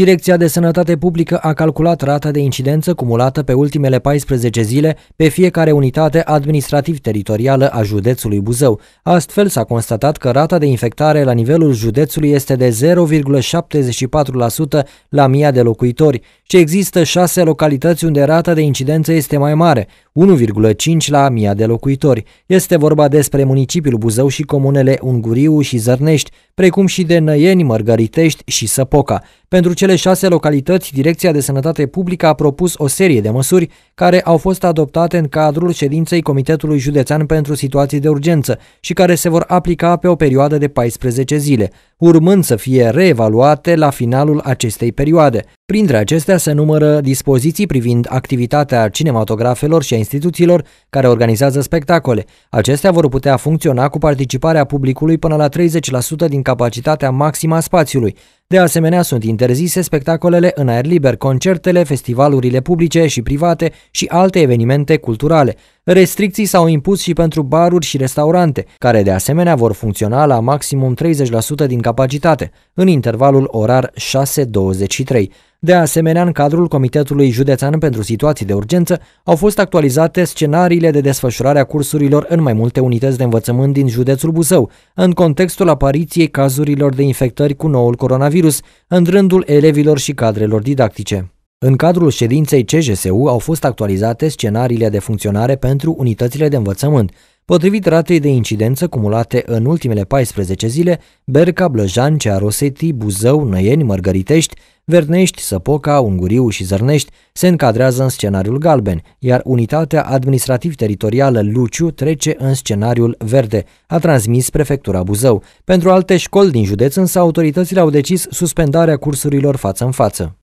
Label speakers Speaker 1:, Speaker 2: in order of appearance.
Speaker 1: Direcția de Sănătate Publică a calculat rata de incidență cumulată pe ultimele 14 zile pe fiecare unitate administrativ-teritorială a județului Buzău. Astfel s-a constatat că rata de infectare la nivelul județului este de 0,74% la mia de locuitori și există șase localități unde rata de incidență este mai mare, 1,5 la 1000 de locuitori. Este vorba despre municipiul Buzău și comunele Unguriu și Zărnești, precum și de Năieni, Mărgăritești și Săpoca. Pentru cele șase localități, Direcția de Sănătate Publică a propus o serie de măsuri care au fost adoptate în cadrul ședinței Comitetului Județean pentru Situații de Urgență și care se vor aplica pe o perioadă de 14 zile, urmând să fie reevaluate la finalul acestei perioade. Printre acestea se numără dispoziții privind activitatea cinematografelor și a instituțiilor care organizează spectacole. Acestea vor putea funcționa cu participarea publicului până la 30% din capacitatea maximă a spațiului. De asemenea, sunt interzise spectacolele în aer liber, concertele, festivalurile publice și private și alte evenimente culturale. Restricții s-au impus și pentru baruri și restaurante, care de asemenea vor funcționa la maximum 30% din capacitate, în intervalul orar 6-23. De asemenea, în cadrul Comitetului Județean pentru Situații de Urgență au fost actualizate scenariile de desfășurare a cursurilor în mai multe unități de învățământ din județul Buzău, în contextul apariției cazurilor de infectări cu noul coronavirus coronavirus în rândul elevilor și cadrelor didactice. În cadrul ședinței CGSU au fost actualizate scenariile de funcționare pentru unitățile de învățământ, Potrivit ratei de incidență cumulate în ultimele 14 zile, Berca, Blăjan, Cearoseti, Buzău, Năieni, Mărgăritești, Vernești, Săpoca, Unguriu și Zărnești se încadrează în scenariul galben, iar unitatea administrativ-teritorială Luciu trece în scenariul verde, a transmis prefectura Buzău. Pentru alte școli din județ însă autoritățile au decis suspendarea cursurilor față în față.